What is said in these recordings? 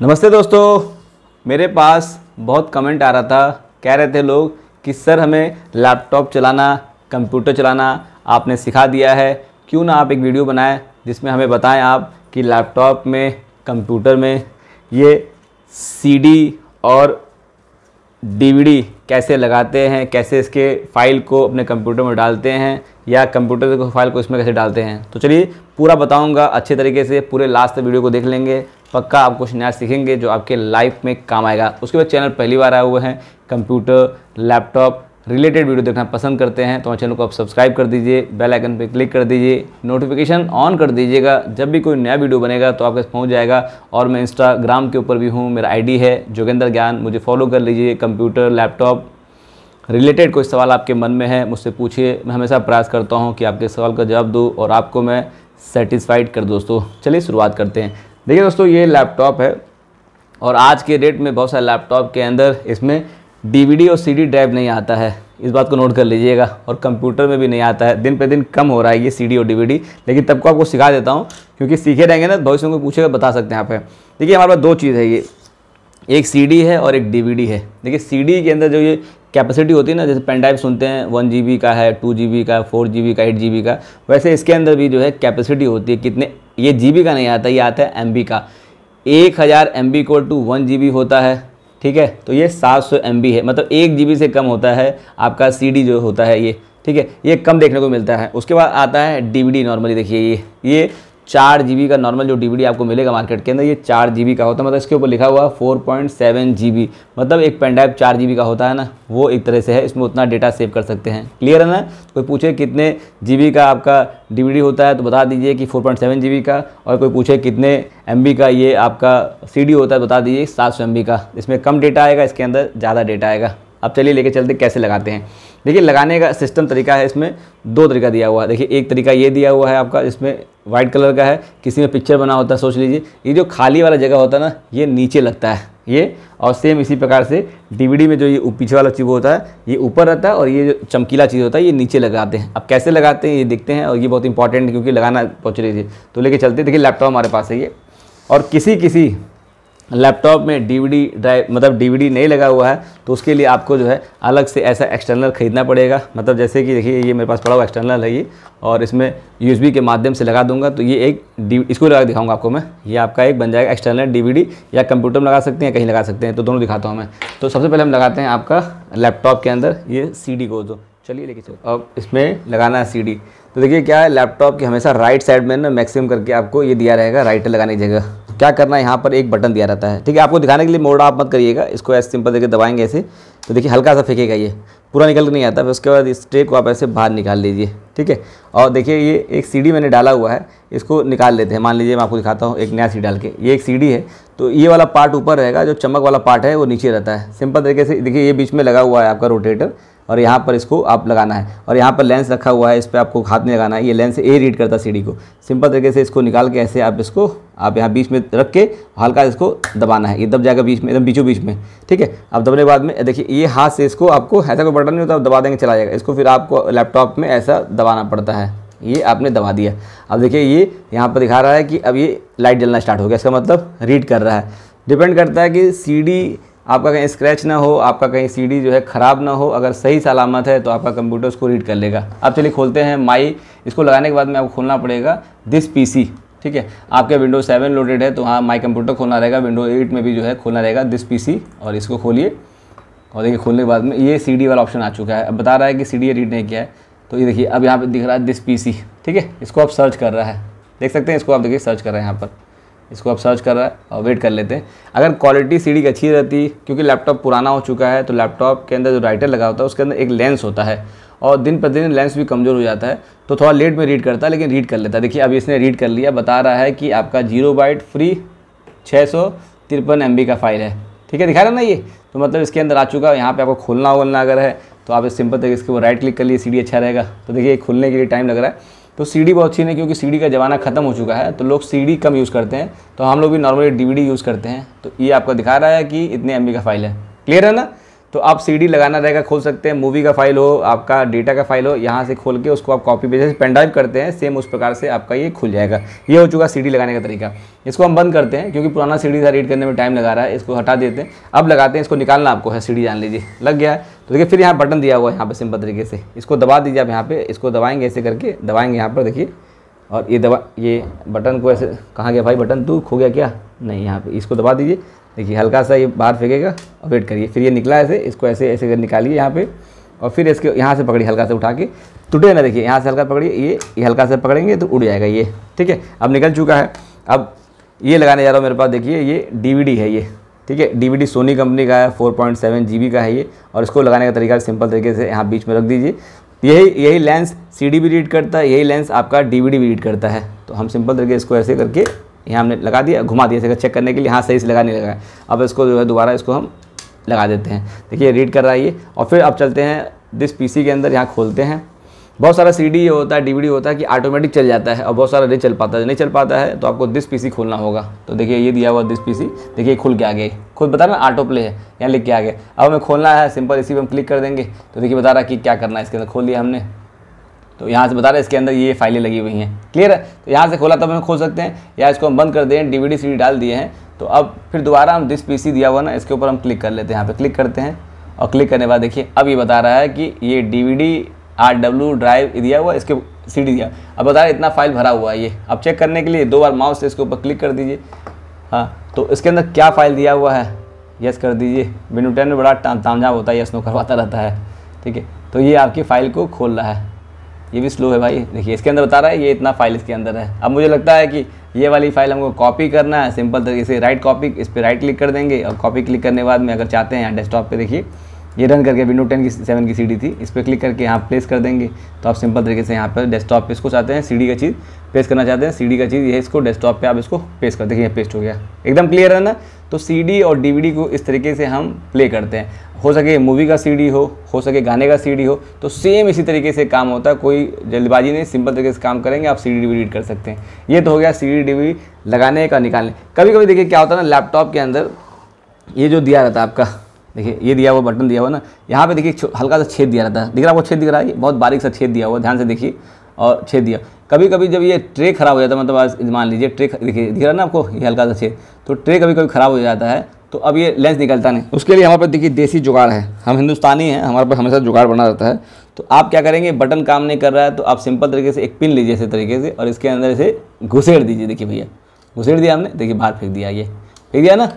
नमस्ते दोस्तों मेरे पास बहुत कमेंट आ रहा था कह रहे थे लोग कि सर हमें लैपटॉप चलाना कंप्यूटर चलाना आपने सिखा दिया है क्यों ना आप एक वीडियो बनाएं जिसमें हमें बताएं आप कि लैपटॉप में कंप्यूटर में ये सीडी और डीवीडी कैसे लगाते हैं कैसे इसके फाइल को अपने कंप्यूटर में डालते हैं या कंप्यूटर के फाइल को इसमें कैसे डालते हैं तो चलिए पूरा बताऊंगा अच्छे तरीके से पूरे लास्ट वीडियो को देख लेंगे पक्का आप कुछ नया सीखेंगे जो आपके लाइफ में काम आएगा उसके बाद चैनल पहली बार आए हुए हैं कंप्यूटर लैपटॉप रिलेटेड वीडियो देखना पसंद करते हैं तो हमारे चैनल को आप सब्सक्राइब कर दीजिए बेल आइकन पर क्लिक कर दीजिए नोटिफिकेशन ऑन कर दीजिएगा जब भी कोई नया वीडियो बनेगा तो आपके पहुंच जाएगा और मैं इंस्टाग्राम के ऊपर भी हूँ मेरा आईडी है जोगेंद्र ज्ञान मुझे फॉलो कर लीजिए कंप्यूटर लैपटॉप रिलेटेड कोई सवाल आपके मन में है मुझसे पूछिए मैं हमेशा प्रयास करता हूँ कि आपके सवाल का जवाब दूँ और आपको मैं सेटिस्फाइड कर दोस्तों चलिए शुरुआत करते हैं देखिए दोस्तों ये लैपटॉप है और आज के डेट में बहुत सारे लैपटॉप के अंदर इसमें डीवीडी और सीडी ड्राइव नहीं आता है इस बात को नोट कर लीजिएगा और कंप्यूटर में भी नहीं आता है दिन पे दिन कम हो रहा है ये सीडी और डीवीडी लेकिन तब को आपको सिखा देता हूँ क्योंकि सीखे रहेंगे ना भविष्य में पूछेगा बता सकते हैं आप देखिए हमारे पास दो चीज़ है ये एक सी है और एक डी है देखिए सी के अंदर जो ये कैपेसिटी होती है ना जैसे पेनड्राइव सुनते हैं वन जी का है टू जी का फोर जी का एट जी का वैसे इसके अंदर भी जो है कैपेसिटी होती है कितने ये जी का नहीं आता ये आता है एम का एक हज़ार M B equal to one G होता है ठीक है तो ये सात सौ एम बी है मतलब एक जी से कम होता है आपका सी डी जो होता है ये ठीक है ये कम देखने को मिलता है उसके बाद आता है डी डी नॉर्मली देखिए ये ये चार जी का नॉर्मल जो डीवीडी आपको मिलेगा मार्केट के अंदर ये चार जी का होता है मतलब इसके ऊपर लिखा हुआ है फोर पॉइंट सेवन जी मतलब एक पेनड्राइव चार जी का होता है ना वो एक तरह से है इसमें उतना डेटा सेव कर सकते हैं क्लियर है ना कोई पूछे कितने जी का आपका डीवीडी होता है तो बता दीजिए कि फोर पॉइंट सेवन जी का और कोई पूछे कितने एम का ये आपका सी होता है बता दीजिए सात सौ एम का इसमें कम डेटा आएगा इसके अंदर ज़्यादा डेटा आएगा अब चलिए लेके चलते कैसे लगाते हैं देखिए लगाने का सिस्टम तरीका है इसमें दो तरीका दिया हुआ है देखिए एक तरीका ये दिया हुआ है आपका इसमें वाइट कलर का है किसी में पिक्चर बना होता है सोच लीजिए ये जो खाली वाला जगह होता है ना ये नीचे लगता है ये और सेम इसी प्रकार से डीवीडी में जो ये पीछे वाला चीज़ होता है ये ऊपर रहता है और ये जो चमकीला चीज़ होता है ये नीचे लगाते हैं अब कैसे लगाते हैं ये देखते हैं और ये बहुत इंपॉर्टेंट क्योंकि लगाना पहुँच थी तो लेके चलते देखिए लैपटॉप हमारे पास है ये और किसी किसी लैपटॉप में डीवीडी ड्राइव मतलब डीवीडी नहीं लगा हुआ है तो उसके लिए आपको जो है अलग से ऐसा एक्सटर्नल ख़रीदना पड़ेगा मतलब जैसे कि देखिए ये मेरे पास पड़ा हुआ एक्सटर्नल है ये और इसमें यूएसबी के माध्यम से लगा दूंगा तो ये एक डी इसको लगा दिखाऊंगा आपको मैं ये आपका एक बन जाएगा एक्सटर्नल डी या कंप्यूटर में लगा सकते हैं कहीं लगा सकते हैं तो दोनों दिखाता हूँ मैं तो सबसे पहले हम लगाते हैं आपका लैपटॉप के अंदर ये सी को दो चलिए लेके चलो अब इसमें लगाना है सी तो देखिए क्या है लैपटॉप की हमेशा राइट साइड में ना मैक्सिमम करके आपको ये दिया रहेगा राइट लगाने की जगह क्या करना है यहाँ पर एक बटन दिया रहता है ठीक है आपको दिखाने के लिए मोड आप मत करिएगा इसको ऐसे सिंपल देखिए दबाएंगे ऐसे तो देखिए हल्का सा फेंकेगा ये पूरा निकल नहीं आता फिर उसके बाद इस ट्रे को आप ऐसे बाहर निकाल लीजिए ठीक है और देखिए ये एक सी मैंने डाला हुआ है इसको निकाल लेते हैं मान लीजिए मैं आपको दिखाता हूँ एक नया सी डाल के ये एक सी है तो ये वाला पार्ट ऊपर रहेगा जो चमक वाला पार्ट है वो नीचे रहता है सिंपल तरीके से देखिए ये बीच में लगा हुआ है आपका रोटेटर और यहाँ पर इसको आप लगाना है और यहाँ पर लेंस रखा हुआ है इस पर आपको हाथ नहीं लगाना है ये लेंस ए रीड करता है सीढ़ी को सिंपल तरीके से इसको निकाल के ऐसे आप इसको आप यहाँ बीच में रख के हल्का इसको दबाना है ये दब जाएगा बीच में एकदम बीचों बीच में ठीक है अब दबने के बाद में देखिए ये हाथ से इसको आपको ऐसा कोई बटन नहीं होता आप दबा देंगे चला जाएगा इसको फिर आपको लैपटॉप में ऐसा दबाना पड़ता है ये आपने दबा दिया अब देखिए ये यहाँ पर दिखा रहा है कि अब ये लाइट जलना स्टार्ट हो गया इसका मतलब रीड कर रहा है डिपेंड करता है कि सीढ़ी आपका कहीं स्क्रैच ना हो आपका कहीं सीडी जो है ख़राब ना हो अगर सही सलामत है तो आपका कंप्यूटर उसको रीड कर लेगा अब चलिए खोलते हैं माई इसको लगाने के बाद में आपको खोलना पड़ेगा दिस पीसी ठीक है आपके विंडो सेवन लोडेड है तो हाँ माई कंप्यूटर खोलना रहेगा विंडो एट में भी जो है खोलना रहेगा दिस पी और इसको खोलिए और देखिए खोलने के बाद में ये सी वाला ऑप्शन आ चुका है अब बता रहा है कि सी रीड नहीं किया है तो ये देखिए अब यहाँ पर दिख रहा है दिस पी ठीक है इसको आप सर्च कर रहा है देख सकते हैं इसको आप देखिए सर्च कर रहे हैं यहाँ पर इसको आप सर्च कर रहा है और वेट कर लेते हैं अगर क्वालिटी सीडी की अच्छी रहती क्योंकि लैपटॉप पुराना हो चुका है तो लैपटॉप के अंदर जो राइटर लगा होता है उसके अंदर एक लेंस होता है और दिन प्रतिदिन लेंस भी कमज़ोर हो जाता है तो थोड़ा लेट में रीड करता है लेकिन रीड कर लेता है देखिए अभी इसने रीड कर लिया बता रहा है कि आपका जीरो बाइट फ्री छः सौ तिरपन एम का फाइल है ठीक है दिखा रहा ना ये तो मतलब इसके अंदर आ चुका है यहाँ पर आपको खोलना वोलना अगर है तो आप इस सिंपल तरीके इसके वो राइट क्लिक कर लिए डी अच्छा रहेगा तो देखिए खुलने के लिए टाइम लग रहा है तो सीडी बहुत अच्छी नहीं क्योंकि सीडी का ज़माना ख़त्म हो चुका है तो लोग सीडी कम यूज़ करते हैं तो हम लोग भी नॉर्मली डीवीडी यूज़ करते हैं तो ये आपको दिखा रहा है कि इतने एम का फाइल है क्लियर है ना तो आप सीडी लगाना रहेगा खोल सकते हैं मूवी का फाइल हो आपका डेटा का फाइल हो यहाँ से खोल के उसको आप कॉपी पे जैसे पेनड्राइव करते हैं सेम उस प्रकार से आपका ये खुल जाएगा ये हो चुका डी लगाने का तरीका इसको हम बंद करते हैं क्योंकि पुराना डी था रीड करने में टाइम लगा रहा है इसको हटा देते हैं अब लगाते हैं इसको निकालना आपको है डी जान लीजिए लग गया है तो देखिए फिर यहाँ बटन दिया हुआ है यहाँ पर सिंपल तरीके से इसको दबा दीजिए आप यहाँ पे इसको दबाएंगे ऐसे करके दबाएंगे यहाँ पर देखिए और ये दबा ये बटन को ऐसे कहाँ गया भाई बटन तू खो गया क्या नहीं यहाँ पे इसको दबा दीजिए देखिए हल्का सा ये बाहर फेंकेगा और वेट करिए फिर ये निकला ऐसे इसको ऐसे ऐसे कर निकालिए यहाँ पे और फिर इसके यहाँ से पकड़िए हल्का से उठा के टूटे ना देखिए यहाँ से हल्का पकड़िए ये ये हल्का से पकड़ेंगे तो उड़ जाएगा ये ठीक है अब निकल चुका है अब ये लगाने जा रहा हूँ मेरे पास देखिए ये डी है ये ठीक है डीवीडी सोनी कंपनी का है फोर पॉइंट सेवन जी का है ये और इसको लगाने का तरीका सिंपल तरीके से यहाँ बीच में रख दीजिए यही यही लेंस सी भी रीड करता है यही लेंस आपका डी भी रीड करता है तो हम सिंपल तरीके इसको ऐसे करके यहाँ हमने लगा दिया घुमा दिया इसका चेक करने के लिए यहाँ सही से लगा नहीं लगा अब इसको जो है दोबारा इसको हम लगा देते हैं देखिए रीड कर रहा है ये और फिर अब चलते हैं दिस पीसी के अंदर यहाँ खोलते हैं बहुत सारा सी होता है डी होता है कि ऑटोमेटिक चल जाता है और बहुत सारा नहीं चल पाता है नहीं चल पाता है तो आपको दिस पी खोलना होगा तो देखिए ये दिया हुआ दिस पी देखिए खुल के आ गई खुद बता रहा ऑटो प्ले है यहाँ लिख के आ गए अब हमें खोलना है सिंपल इसी पर हम क्लिक कर देंगे तो देखिए बता रहा कि क्या करना है इसके अंदर खोल लिया हमने तो यहाँ से बता रहा है इसके अंदर ये फाइलें लगी हुई हैं क्लियर है तो यहाँ से खोला तब तो हम खोल सकते हैं या इसको हम बंद कर दें डी सीडी डाल दिए हैं तो अब फिर दोबारा हम दिस पीसी दिया हुआ ना इसके ऊपर हम क्लिक कर लेते हैं यहाँ पर क्लिक करते हैं और क्लिक करने के बाद देखिए अब ये बता रहा है कि ये डीवीडी आर डब्ल्यू ड्राइव दिया हुआ इसके सी डी दिया अब बता रहे इतना फाइल भरा हुआ है ये अब चेक करने के लिए दो बार माउस से इसके ऊपर क्लिक कर दीजिए हाँ तो इसके अंदर क्या फ़ाइल दिया हुआ है यस कर दीजिए विंडो टेन में बड़ा तामझाम होता है यस नो करवाता रहता है ठीक है तो ये आपकी फ़ाइल को खोल रहा है ये भी स्लो है भाई देखिए इसके अंदर बता रहा है ये इतना फाइल इसके अंदर है अब मुझे लगता है कि ये वाली फाइल हमको कॉपी करना है सिंपल तरीके से राइट कॉपी इस पर राइट क्लिक कर देंगे और कॉपी क्लिक करने के बाद में अगर चाहते हैं यहाँ डेस्कटॉप पे देखिए ये रन करके विंडो टेन की सेवन की सीडी थी इस पर क्लिक करके यहाँ प्लेस कर देंगे तो आप सिंपल तरीके से यहाँ पर डेस्कटॉप पे इसको चाहते हैं सीडी का चीज़ पेस्ट करना चाहते हैं सीडी का चीज़ ये इसको डेस्कटॉप पे आप इसको पेस्ट कर देखिए पेस्ट हो गया एकदम क्लियर है ना तो सीडी और डीवीडी को इस तरीके से हम प्ले करते हैं हो सके मूवी का सीडी हो हो सके गाने का सीडी हो तो सेम इसी तरीके से काम होता है कोई जल्दबाजी नहीं सिंपल तरीके से काम करेंगे आप सीडी डीवीडी कर सकते हैं ये तो हो गया सीडी डीवीडी लगाने का निकालने कभी कभी देखिए क्या होता है ना लैपटॉप के अंदर ये जो दिया रहता है आपका देखिए ये दिया हुआ बटन दिया हुआ ना यहाँ पे देखिए हल्का सा छेद दिया रहता है दिख रहा है वो छेद दिख रहा है बहुत बारीक सा छेद दिया हुआ ध्यान से देखिए और छेद दिया कभी कभी जब ये ट्रे खराब हो जाता है मतलब मान लीजिए ट्रे देखिए दिख रहा है ना आपको ये हल्का सा छेद तो ट्रे कभी कभी खराब हो जाता है तो अब ये लेंस निकलता नहीं उसके लिए हमारे पास देखिए देसी जुगाड़ है हम हिंदुस्तानी हैं हमारे पास हमेशा जुगाड़ बना रहता है तो आप क्या करेंगे बटन काम नहीं कर रहा है तो आप सिंपल तरीके से एक पिन लीजिए इस तरीके से और इसके अंदर इसे घुसेड़ दीजिए देखिए भैया घुसेड़ दिया हमने देखिए बाहर फेंक दिया ये फेंक दिया ना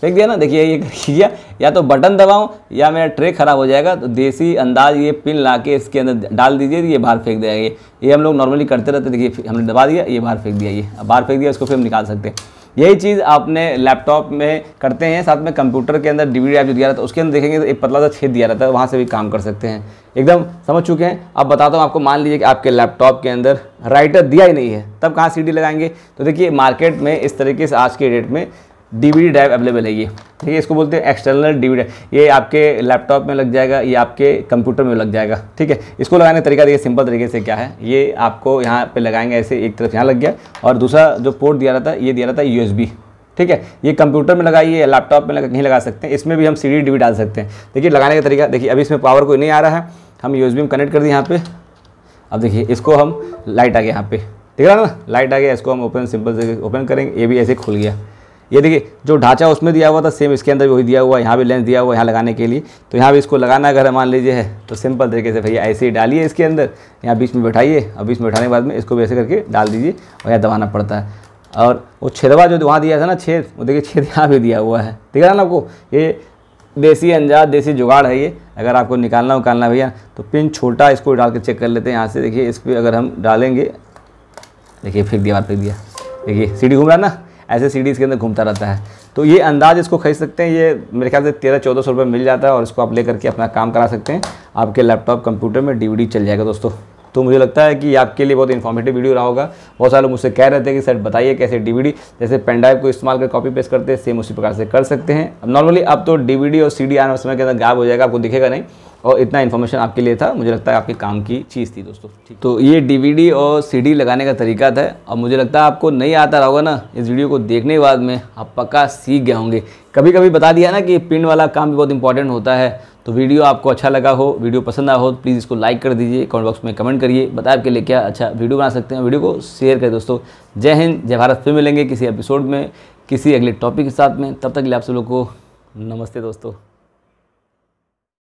फेंक दिया ना देखिए ये किया या तो बटन दबाऊं या मेरा ट्रे ख़राब हो जाएगा तो देसी अंदाज ये पिन ला के इसके अंदर डाल दीजिए ये बाहर फेंक दिया ये ये हम लोग नॉर्मली करते रहते देखिए हमने दबा दिया ये बाहर फेंक दिया ये अब बाहर फेंक दिया इसको फिर हम निकाल सकते हैं यही चीज़ आपने लैपटॉप में करते हैं साथ में कंप्यूटर के अंदर डीवीडी वी जो दिया रहता है उसके अंदर देखेंगे तो एक पतला सा छेद दिया रहता है वहाँ से भी काम कर सकते हैं एकदम समझ चुके हैं अब बताता हूँ आपको मान लीजिए कि आपके लैपटॉप के अंदर राइटर दिया ही नहीं है तब कहाँ सीडी लगाएंगे तो देखिए मार्केट में इस तरीके से आज के डेट में डीवीडी ड्राइव अवेलेबल है ये ठीक है इसको बोलते हैं एक्सटर्नल डीवीडी ये आपके लैपटॉप में लग जाएगा ये आपके कंप्यूटर में लग जाएगा ठीक है इसको लगाने का तरीका देखिए सिंपल तरीके से क्या है ये आपको यहाँ पे लगाएंगे ऐसे एक तरफ यहाँ लग गया और दूसरा जो पोर्ट दिया रहा था ये दिया रहा था यूएसबी ठीक है ये कंप्यूटर में लगाइए या लैपटॉप में लगा कहीं लगा सकते हैं इसमें भी हम सी डी डाल सकते हैं देखिए लगाने का तरीका देखिए अभी इसमें पावर कोई नहीं आ रहा है हम यू में कनेक्ट कर दिए यहाँ पर अब देखिए इसको हम लाइट आ गया यहाँ पे ठीक है ना लाइट आ गया इसको हम ओपन सिंपल से ओपन करेंगे ये भी ऐसे खुल गया ये देखिए जो ढांचा उसमें दिया हुआ था सेम इसके अंदर भी वही दिया हुआ है यहाँ भी लेंस दिया हुआ यहाँ लगाने के लिए तो यहाँ भी इसको लगाना अगर मान लीजिए है तो सिंपल तरीके से भैया ऐसे ही डालिए इसके अंदर यहाँ बीच में बैठाइए और बीच में बैठाने के बाद में इसको भी ऐसे करके डाल दीजिए और यहाँ दबाना पड़ता है और वो छेदवा जो वहाँ दिया था ना छेद वो देखिए छेद यहाँ भी दिया हुआ है ठीक है ना आपको ये देसी अंजाद देसी जुगाड़ है ये अगर आपको निकालना उकालना भैया तो पिन छोटा इसको डाल के चेक कर लेते हैं यहाँ से देखिए इस पर अगर हम डालेंगे देखिए फेंक दिया फेंक दिया देखिए सीढ़ी घूम रहा ना ऐसे सीडीज़ के अंदर घूमता रहता है तो ये अंदाज इसको खरीद सकते हैं ये मेरे ख्याल से तेरह चौदह सौ रुपये मिल जाता है और इसको आप लेकर के अपना काम करा सकते हैं आपके लैपटॉप कंप्यूटर में डी चल जाएगा दोस्तों तो मुझे लगता है कि आपके लिए बहुत इन्फॉर्मेटिव वीडियो रहा होगा बहुत सारे लोग मुझसे कह रहे थे कि सर बताइए कैसे डीवीडी जैसे पेनड्राइव को इस्तेमाल कर कॉपी पेस्ट करते हैं सेम उसी प्रकार से कर सकते हैं नॉर्मली अब तो डीवीडी और सीडी आने समय के अंदर गायब हो जाएगा आपको दिखेगा नहीं और इतना इन्फॉर्मेशन आपके लिए था मुझे लगता है आपके काम की चीज़ थी दोस्तों ठीक तो ये डी और सी लगाने का तरीका था और मुझे लगता है आपको नहीं आता रहा होगा ना इस वीडियो को देखने के बाद में आप पक्का सीख गए होंगे कभी कभी बता दिया ना कि पिन वाला काम भी बहुत इंपॉर्टेंट होता है तो वीडियो आपको अच्छा लगा हो वीडियो पसंद आया हो तो प्लीज़ इसको लाइक कर दीजिए कमेंट बॉक्स में कमेंट करिए बताए आपके लिए क्या अच्छा वीडियो बना सकते हैं वीडियो को शेयर करें दोस्तों जय हिंद जय भारत फिर मिलेंगे किसी एपिसोड में किसी अगले टॉपिक के साथ में तब तक लिए आप सब लोग को नमस्ते दोस्तों